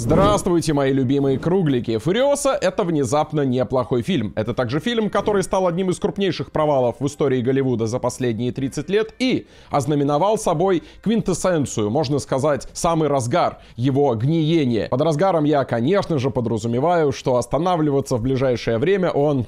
Здравствуйте, мои любимые круглики. «Фуриоса» — это внезапно неплохой фильм. Это также фильм, который стал одним из крупнейших провалов в истории Голливуда за последние 30 лет и ознаменовал собой квинтэссенцию, можно сказать, самый разгар, его гниения. Под разгаром я, конечно же, подразумеваю, что останавливаться в ближайшее время он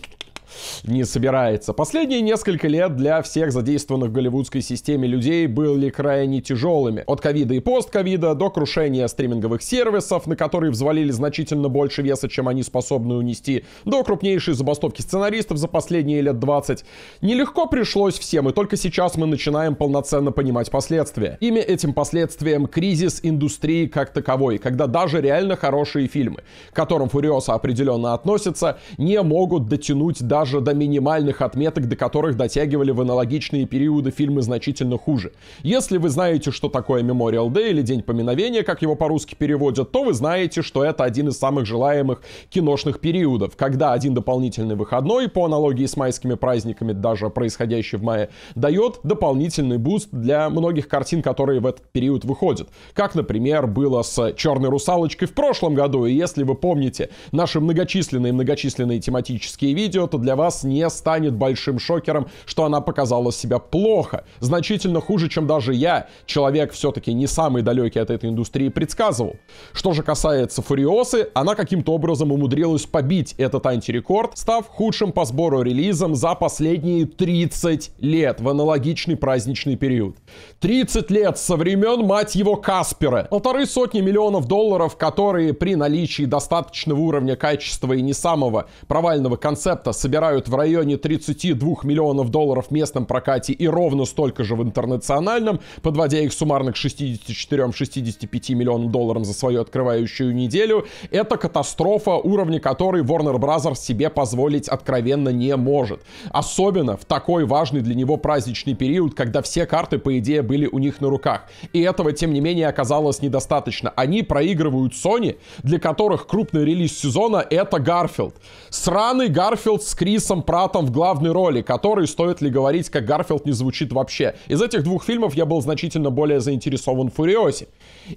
не собирается. Последние несколько лет для всех задействованных в голливудской системе людей были крайне тяжелыми. От ковида и постковида до крушения стриминговых сервисов, на которые взвалили значительно больше веса, чем они способны унести, до крупнейшей забастовки сценаристов за последние лет 20. Нелегко пришлось всем, и только сейчас мы начинаем полноценно понимать последствия. Имя этим последствиям кризис индустрии как таковой, когда даже реально хорошие фильмы, к которым Фуриоса определенно относится, не могут дотянуть до даже до минимальных отметок, до которых дотягивали в аналогичные периоды фильмы значительно хуже. Если вы знаете, что такое Memorial Day или День поминовения, как его по-русски переводят, то вы знаете, что это один из самых желаемых киношных периодов, когда один дополнительный выходной, по аналогии с майскими праздниками, даже происходящий в мае, дает дополнительный буст для многих картин, которые в этот период выходят. Как, например, было с «Черной русалочкой» в прошлом году, и если вы помните наши многочисленные-многочисленные тематические видео, то для для вас не станет большим шокером, что она показала себя плохо. Значительно хуже, чем даже я, человек все-таки не самый далекий от этой индустрии, предсказывал. Что же касается Фуриосы, она каким-то образом умудрилась побить этот антирекорд, став худшим по сбору релизом за последние 30 лет в аналогичный праздничный период. 30 лет со времен, мать его, Каспера. Полторы сотни миллионов долларов, которые при наличии достаточного уровня качества и не самого провального концепта собирают набирают в районе 32 миллионов долларов в местном прокате и ровно столько же в интернациональном, подводя их суммарно к 64-65 миллионам долларов за свою открывающую неделю. Это катастрофа, уровня которой Warner Bros. себе позволить откровенно не может. Особенно в такой важный для него праздничный период, когда все карты, по идее, были у них на руках. И этого, тем не менее, оказалось недостаточно. Они проигрывают Sony, для которых крупный релиз сезона — это Гарфилд. Сраный Гарфилд с Крисом Пратом в главной роли, который, стоит ли говорить, как Гарфилд не звучит вообще. Из этих двух фильмов я был значительно более заинтересован в Фуриосе.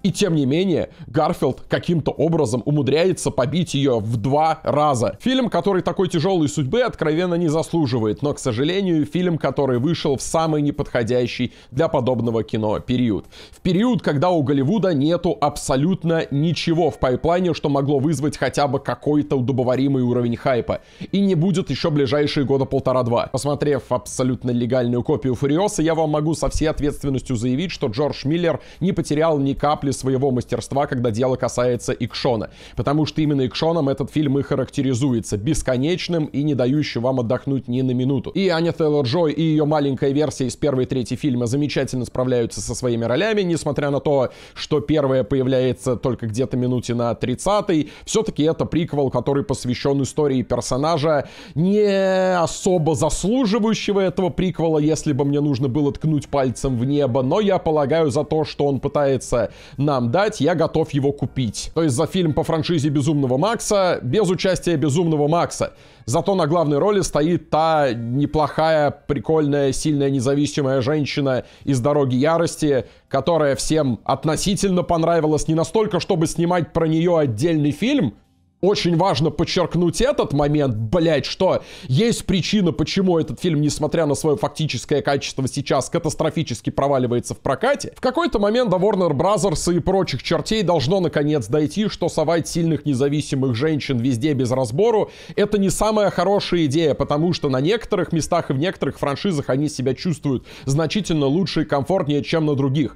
И тем не менее, Гарфилд каким-то образом умудряется побить ее в два раза. Фильм, который такой тяжелой судьбы откровенно не заслуживает, но, к сожалению, фильм, который вышел в самый неподходящий для подобного кино период. В период, когда у Голливуда нету абсолютно ничего в пайплайне, что могло вызвать хотя бы какой-то удобоваримый уровень хайпа. И не будет еще ближайшие года полтора-два. Посмотрев абсолютно легальную копию Фуриоса, я вам могу со всей ответственностью заявить, что Джордж Миллер не потерял ни капли своего мастерства, когда дело касается Икшона. Потому что именно Икшоном этот фильм и характеризуется. Бесконечным и не дающим вам отдохнуть ни на минуту. И Аня Тейлор-Джой и ее маленькая версия из первой трети фильма замечательно справляются со своими ролями, несмотря на то, что первая появляется только где-то минуте на 30-й. Все-таки это приквел, который посвящен истории персонажа, не особо заслуживающего этого приквела, если бы мне нужно было ткнуть пальцем в небо, но я полагаю за то, что он пытается нам дать, я готов его купить. То есть за фильм по франшизе Безумного Макса, без участия Безумного Макса. Зато на главной роли стоит та неплохая, прикольная, сильная, независимая женщина из «Дороги ярости», которая всем относительно понравилась не настолько, чтобы снимать про нее отдельный фильм, очень важно подчеркнуть этот момент, блять, что есть причина, почему этот фильм, несмотря на свое фактическое качество сейчас, катастрофически проваливается в прокате. В какой-то момент до Warner Brothers и прочих чертей должно наконец дойти, что совать сильных независимых женщин везде без разбору, это не самая хорошая идея, потому что на некоторых местах и в некоторых франшизах они себя чувствуют значительно лучше и комфортнее, чем на других.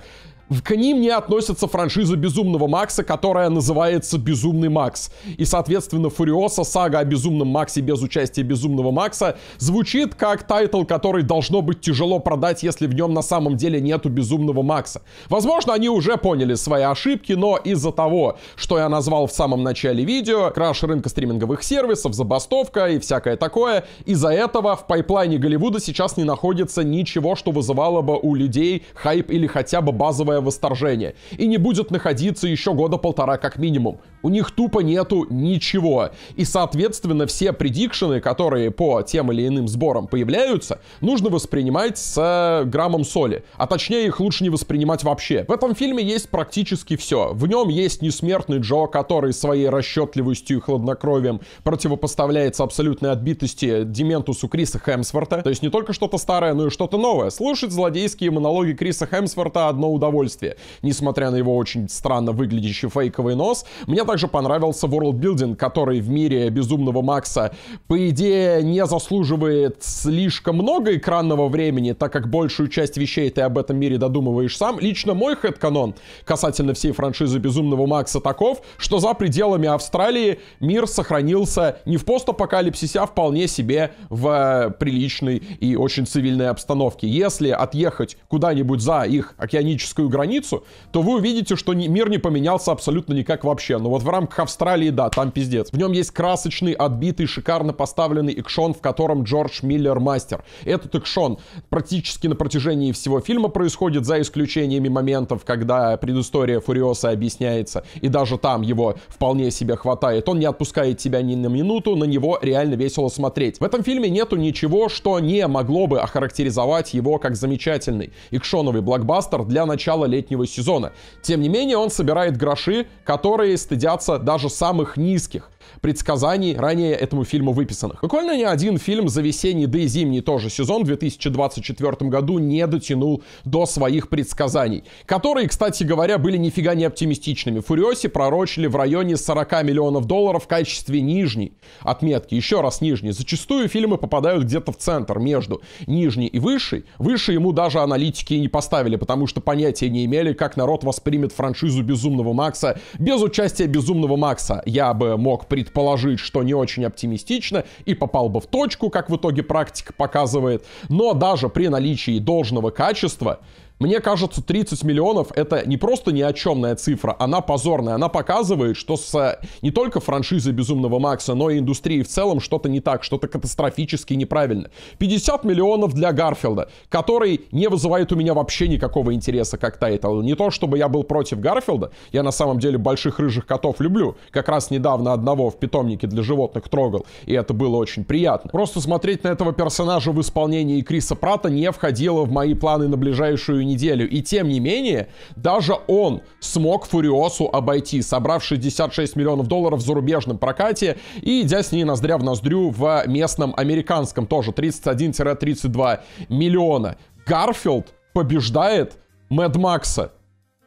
К ним не относится франшиза Безумного Макса, которая называется Безумный Макс. И, соответственно, Фуриоса, сага о Безумном Максе без участия Безумного Макса, звучит как тайтл, который должно быть тяжело продать, если в нем на самом деле нету Безумного Макса. Возможно, они уже поняли свои ошибки, но из-за того, что я назвал в самом начале видео, краш рынка стриминговых сервисов, забастовка и всякое такое, из-за этого в пайплайне Голливуда сейчас не находится ничего, что вызывало бы у людей хайп или хотя бы базовое массовое восторжение. И не будет находиться еще года полтора как минимум. У них тупо нету ничего. И, соответственно, все предикшены, которые по тем или иным сборам появляются, нужно воспринимать с э, граммом соли. А точнее, их лучше не воспринимать вообще. В этом фильме есть практически все. В нем есть несмертный Джо, который своей расчетливостью и хладнокровием противопоставляется абсолютной отбитости Дементусу Криса Хемсворта. То есть не только что-то старое, но и что-то новое. Слушать злодейские монологи Криса Хемсворта одно удовольствие. Несмотря на его очень странно выглядящий фейковый нос, мне так также понравился ворлдбилдинг, который в мире Безумного Макса, по идее, не заслуживает слишком много экранного времени, так как большую часть вещей ты об этом мире додумываешь сам. Лично мой хэдканон касательно всей франшизы Безумного Макса таков, что за пределами Австралии мир сохранился не в постапокалипсисе, а вполне себе в э, приличной и очень цивильной обстановке. Если отъехать куда-нибудь за их океаническую границу, то вы увидите, что мир не поменялся абсолютно никак вообще. Но вот в рамках Австралии, да, там пиздец. В нем есть красочный, отбитый, шикарно поставленный экшон, в котором Джордж Миллер мастер. Этот экшон практически на протяжении всего фильма происходит, за исключениями моментов, когда предыстория Фуриоса объясняется, и даже там его вполне себе хватает. Он не отпускает тебя ни на минуту, на него реально весело смотреть. В этом фильме нету ничего, что не могло бы охарактеризовать его как замечательный экшоновый блокбастер для начала летнего сезона. Тем не менее, он собирает гроши, которые стыдят стыдятся даже самых низких предсказаний, ранее этому фильму выписанных. Буквально ни один фильм за весенний, да и зимний тоже сезон в 2024 году не дотянул до своих предсказаний, которые, кстати говоря, были нифига не оптимистичными. Фуриоси пророчили в районе 40 миллионов долларов в качестве нижней отметки. Еще раз нижней. Зачастую фильмы попадают где-то в центр между нижней и высшей. Выше ему даже аналитики не поставили, потому что понятия не имели, как народ воспримет франшизу Безумного Макса без участия Безумного Макса. Я бы мог предположить, что не очень оптимистично, и попал бы в точку, как в итоге практика показывает. Но даже при наличии должного качества мне кажется, 30 миллионов это не просто ни о чемная цифра, она позорная. Она показывает, что с э, не только франшизой Безумного Макса, но и индустрией в целом что-то не так, что-то катастрофически неправильно. 50 миллионов для Гарфилда, который не вызывает у меня вообще никакого интереса как тайтл. Не то, чтобы я был против Гарфилда, я на самом деле больших рыжих котов люблю. Как раз недавно одного в питомнике для животных трогал, и это было очень приятно. Просто смотреть на этого персонажа в исполнении Криса Прата не входило в мои планы на ближайшую неделю. И тем не менее, даже он смог Фуриосу обойти, собрав 66 миллионов долларов в зарубежном прокате и идя с ней ноздря в ноздрю в местном американском тоже 31-32 миллиона. Гарфилд побеждает Мэд Макса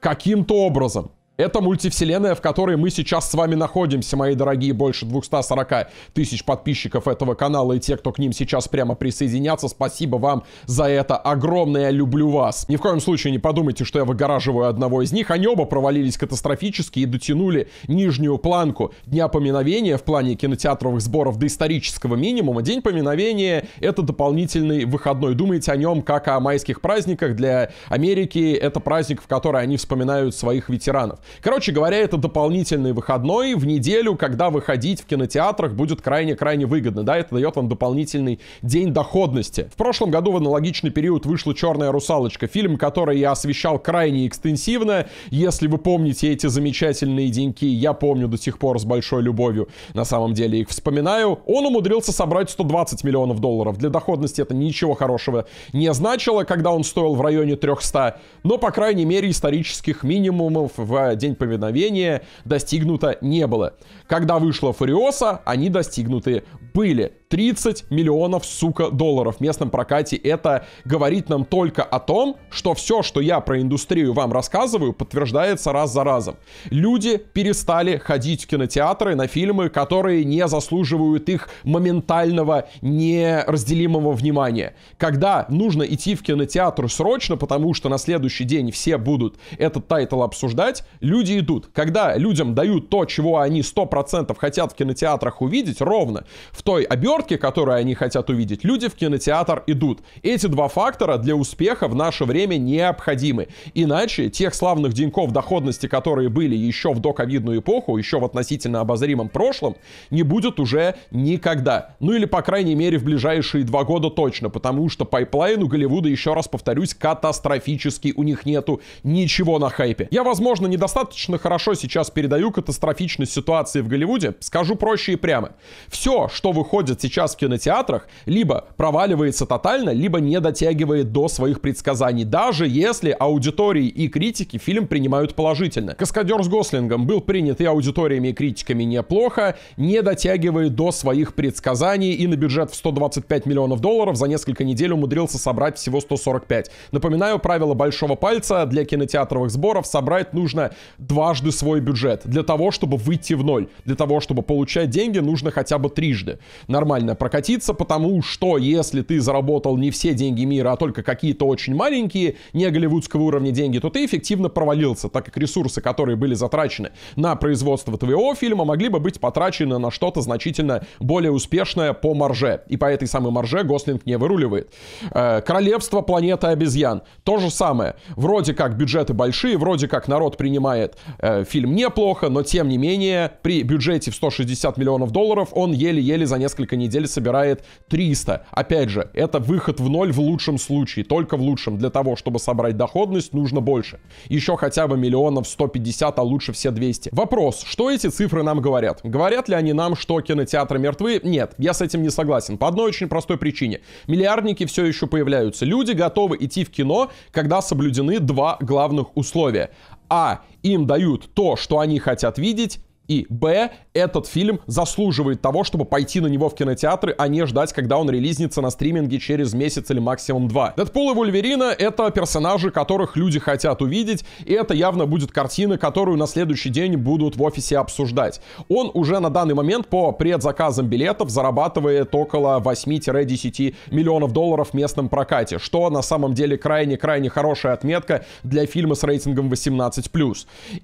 каким-то образом. Это мультивселенная, в которой мы сейчас с вами находимся, мои дорогие, больше 240 тысяч подписчиков этого канала и те, кто к ним сейчас прямо присоединятся. Спасибо вам за это огромное, я люблю вас. Ни в коем случае не подумайте, что я выгораживаю одного из них. Они оба провалились катастрофически и дотянули нижнюю планку Дня Поминовения в плане кинотеатровых сборов до исторического минимума. День Поминовения — это дополнительный выходной. Думайте о нем как о майских праздниках. Для Америки это праздник, в который они вспоминают своих ветеранов. Короче говоря, это дополнительный выходной в неделю, когда выходить в кинотеатрах будет крайне-крайне выгодно, да, это дает вам дополнительный день доходности. В прошлом году в аналогичный период вышла «Черная русалочка», фильм, который я освещал крайне экстенсивно, если вы помните эти замечательные деньки, я помню до сих пор с большой любовью, на самом деле их вспоминаю, он умудрился собрать 120 миллионов долларов. Для доходности это ничего хорошего не значило, когда он стоил в районе 300, но, по крайней мере, исторических минимумов в День повиновения достигнуто не было. Когда вышла Фуриоса, они достигнуты были. 30 миллионов, сука, долларов в местном прокате. Это говорит нам только о том, что все, что я про индустрию вам рассказываю, подтверждается раз за разом. Люди перестали ходить в кинотеатры на фильмы, которые не заслуживают их моментального, неразделимого внимания. Когда нужно идти в кинотеатр срочно, потому что на следующий день все будут этот тайтл обсуждать, люди идут. Когда людям дают то, чего они 100% хотят в кинотеатрах увидеть, ровно в той обертке, обертки, которые они хотят увидеть, люди в кинотеатр идут. Эти два фактора для успеха в наше время необходимы. Иначе тех славных деньков доходности, которые были еще в доковидную эпоху, еще в относительно обозримом прошлом, не будет уже никогда. Ну или, по крайней мере, в ближайшие два года точно, потому что пайплайн у Голливуда, еще раз повторюсь, катастрофический. У них нету ничего на хайпе. Я, возможно, недостаточно хорошо сейчас передаю катастрофичность ситуации в Голливуде. Скажу проще и прямо. Все, что выходит сейчас сейчас в кинотеатрах либо проваливается тотально, либо не дотягивает до своих предсказаний, даже если аудитории и критики фильм принимают положительно. «Каскадер с Гослингом» был принят и аудиториями, и критиками неплохо, не дотягивает до своих предсказаний и на бюджет в 125 миллионов долларов за несколько недель умудрился собрать всего 145. Напоминаю, правило большого пальца для кинотеатровых сборов собрать нужно дважды свой бюджет для того, чтобы выйти в ноль. Для того, чтобы получать деньги, нужно хотя бы трижды. Нормально нормально прокатиться, потому что если ты заработал не все деньги мира, а только какие-то очень маленькие, не голливудского уровня деньги, то ты эффективно провалился, так как ресурсы, которые были затрачены на производство твоего фильма, могли бы быть потрачены на что-то значительно более успешное по марже. И по этой самой марже Гослинг не выруливает. Э, Королевство планеты обезьян. То же самое. Вроде как бюджеты большие, вроде как народ принимает э, фильм неплохо, но тем не менее при бюджете в 160 миллионов долларов он еле-еле за несколько недель неделе собирает 300. Опять же, это выход в ноль в лучшем случае, только в лучшем. Для того, чтобы собрать доходность, нужно больше. Еще хотя бы миллионов 150, а лучше все 200. Вопрос, что эти цифры нам говорят? Говорят ли они нам, что кинотеатры мертвы? Нет, я с этим не согласен. По одной очень простой причине. Миллиардники все еще появляются. Люди готовы идти в кино, когда соблюдены два главных условия. А. Им дают то, что они хотят видеть. И Б, этот фильм заслуживает того, чтобы пойти на него в кинотеатры, а не ждать, когда он релизнится на стриминге через месяц или максимум два. Дэдпул и Вульверина — это персонажи, которых люди хотят увидеть, и это явно будет картина, которую на следующий день будут в офисе обсуждать. Он уже на данный момент по предзаказам билетов зарабатывает около 8-10 миллионов долларов в местном прокате, что на самом деле крайне-крайне хорошая отметка для фильма с рейтингом 18+.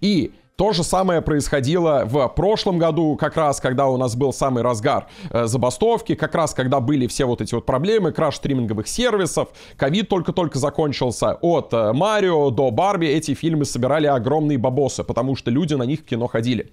И то же самое происходило в прошлом году, как раз, когда у нас был самый разгар э, забастовки, как раз, когда были все вот эти вот проблемы, краш стриминговых сервисов, ковид только-только закончился, от э, Марио до Барби эти фильмы собирали огромные бабосы, потому что люди на них в кино ходили.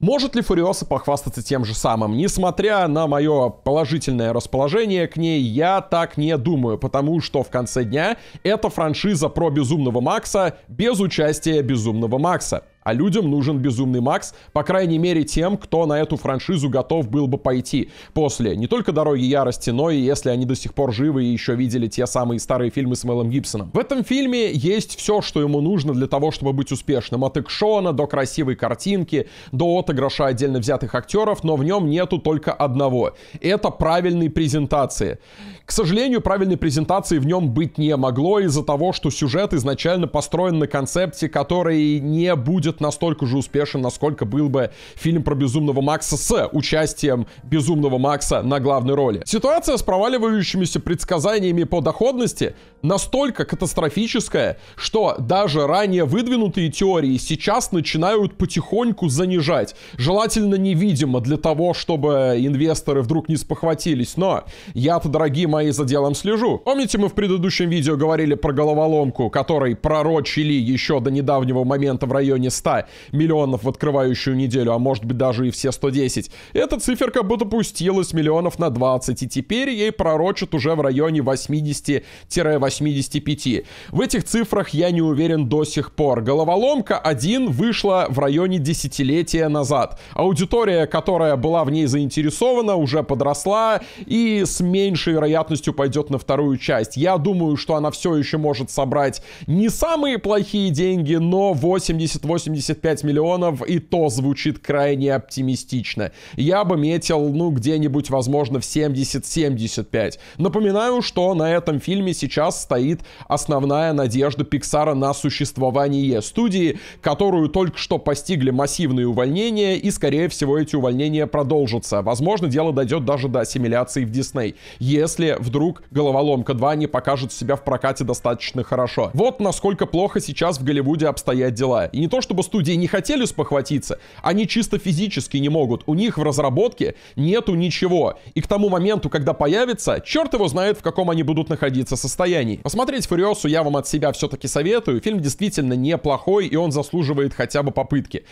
Может ли Фуриоса похвастаться тем же самым? Несмотря на мое положительное расположение к ней, я так не думаю, потому что в конце дня это франшиза про Безумного Макса без участия Безумного Макса. А людям нужен безумный Макс, по крайней мере тем, кто на эту франшизу готов был бы пойти после не только «Дороги ярости», но и если они до сих пор живы и еще видели те самые старые фильмы с Мэлом Гибсоном. В этом фильме есть все, что ему нужно для того, чтобы быть успешным. От экшона до красивой картинки, до отыгрыша отдельно взятых актеров, но в нем нету только одного. Это правильной презентации. К сожалению, правильной презентации в нем быть не могло из-за того, что сюжет изначально построен на концепте, который не будет будет настолько же успешен, насколько был бы фильм про Безумного Макса с участием Безумного Макса на главной роли. Ситуация с проваливающимися предсказаниями по доходности настолько катастрофическая, что даже ранее выдвинутые теории сейчас начинают потихоньку занижать. Желательно невидимо для того, чтобы инвесторы вдруг не спохватились, но я-то, дорогие мои, за делом слежу. Помните, мы в предыдущем видео говорили про головоломку, которой пророчили еще до недавнего момента в районе 100 100 миллионов в открывающую неделю, а может быть даже и все 110, эта циферка бы допустилась миллионов на 20, и теперь ей пророчат уже в районе 80-85. В этих цифрах я не уверен до сих пор. Головоломка 1 вышла в районе десятилетия назад. Аудитория, которая была в ней заинтересована, уже подросла и с меньшей вероятностью пойдет на вторую часть. Я думаю, что она все еще может собрать не самые плохие деньги, но 80-85 85 миллионов, и то звучит крайне оптимистично. Я бы метил, ну, где-нибудь, возможно, в 70-75. Напоминаю, что на этом фильме сейчас стоит основная надежда Пиксара на существование студии, которую только что постигли массивные увольнения, и, скорее всего, эти увольнения продолжатся. Возможно, дело дойдет даже до ассимиляции в Дисней, если вдруг «Головоломка 2» не покажет себя в прокате достаточно хорошо. Вот насколько плохо сейчас в Голливуде обстоят дела. И не то чтобы Поэтому студии не хотели спохватиться. Они чисто физически не могут. У них в разработке нету ничего. И к тому моменту, когда появится, черт его знает, в каком они будут находиться состоянии. Посмотреть Фуриосу я вам от себя все-таки советую. Фильм действительно неплохой, и он заслуживает хотя бы попытки.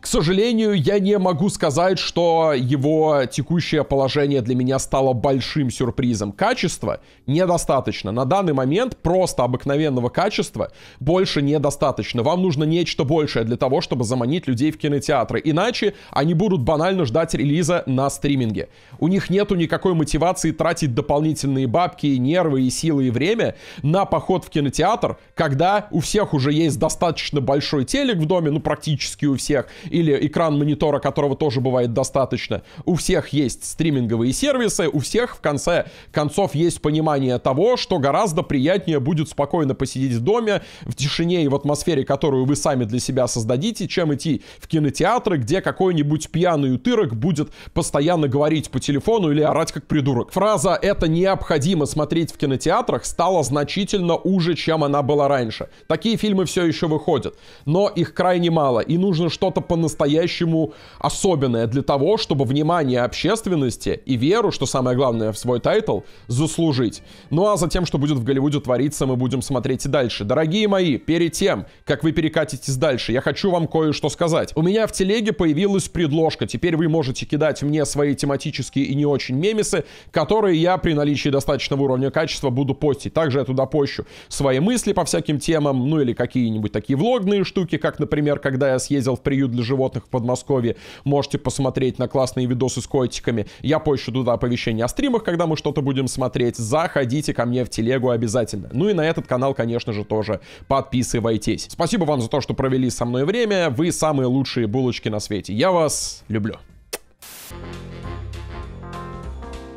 К сожалению, я не могу сказать, что его текущее положение для меня стало большим сюрпризом. Качество недостаточно. На данный момент просто обыкновенного качества больше недостаточно. Вам нужно нечто большее для того, чтобы заманить людей в кинотеатры. Иначе они будут банально ждать релиза на стриминге. У них нету никакой мотивации тратить дополнительные бабки, и нервы, и силы, и время на поход в кинотеатр, когда у всех уже есть достаточно большой телек в доме, ну практически у всех, или экран монитора, которого тоже бывает достаточно. У всех есть стриминговые сервисы, у всех в конце концов есть понимание того, что гораздо приятнее будет спокойно посидеть в доме, в тишине и в атмосфере, которую вы сами для себя создаете, создадите, чем идти в кинотеатры, где какой-нибудь пьяный утырок будет постоянно говорить по телефону или орать как придурок. Фраза «это необходимо смотреть в кинотеатрах» стала значительно уже, чем она была раньше. Такие фильмы все еще выходят, но их крайне мало, и нужно что-то по-настоящему особенное для того, чтобы внимание общественности и веру, что самое главное в свой тайтл, заслужить. Ну а затем, что будет в Голливуде твориться, мы будем смотреть и дальше. Дорогие мои, перед тем, как вы перекатитесь дальше, я хочу вам кое-что сказать. У меня в телеге появилась предложка. Теперь вы можете кидать мне свои тематические и не очень мемесы, которые я при наличии достаточного уровня качества буду постить. Также я туда пощу свои мысли по всяким темам, ну или какие-нибудь такие влогные штуки, как, например, когда я съездил в приют для животных в Подмосковье, можете посмотреть на классные видосы с котиками. Я пощу туда оповещение о стримах, когда мы что-то будем смотреть. Заходите ко мне в телегу обязательно. Ну и на этот канал, конечно же, тоже подписывайтесь. Спасибо вам за то, что провели со мной самое время. Вы самые лучшие булочки на свете. Я вас люблю.